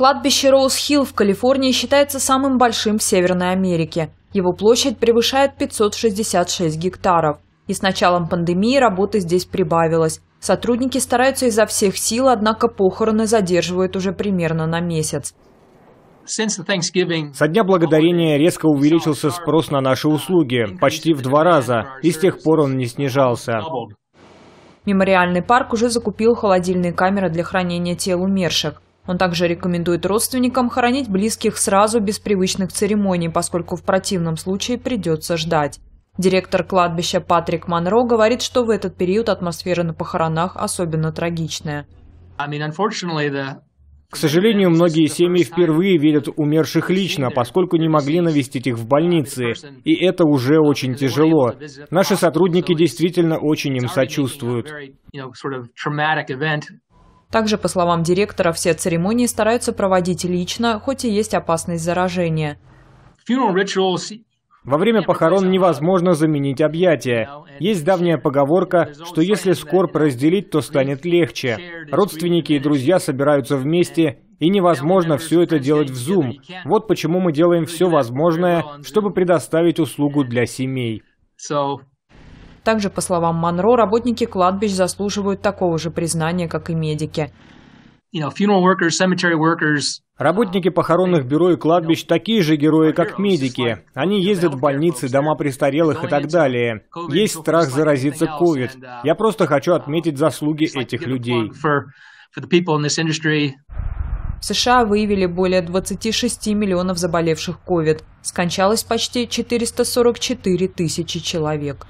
Кладбище Роуз-Хилл в Калифорнии считается самым большим в Северной Америке. Его площадь превышает 566 гектаров. И с началом пандемии работы здесь прибавилось. Сотрудники стараются изо всех сил, однако похороны задерживают уже примерно на месяц. Со дня благодарения резко увеличился спрос на наши услуги, почти в два раза, и с тех пор он не снижался. Мемориальный парк уже закупил холодильные камеры для хранения тел умерших. Он также рекомендует родственникам хоронить близких сразу без привычных церемоний, поскольку в противном случае придется ждать. Директор кладбища Патрик Монро говорит, что в этот период атмосфера на похоронах особенно трагичная. К сожалению, многие семьи впервые видят умерших лично, поскольку не могли навестить их в больнице, и это уже очень тяжело. Наши сотрудники действительно очень им сочувствуют. Также, по словам директора, все церемонии стараются проводить лично, хоть и есть опасность заражения. Во время похорон невозможно заменить объятия. Есть давняя поговорка, что если скорбь разделить, то станет легче. Родственники и друзья собираются вместе, и невозможно все это делать в Zoom. Вот почему мы делаем все возможное, чтобы предоставить услугу для семей. Также, по словам Монро, работники кладбищ заслуживают такого же признания, как и медики. Работники похоронных бюро и кладбищ такие же герои, как медики. Они ездят в больницы, дома престарелых и так далее. Есть страх заразиться COVID. Я просто хочу отметить заслуги этих людей. В США выявили более 26 миллионов заболевших COVID. Скончалось почти 444 тысячи человек.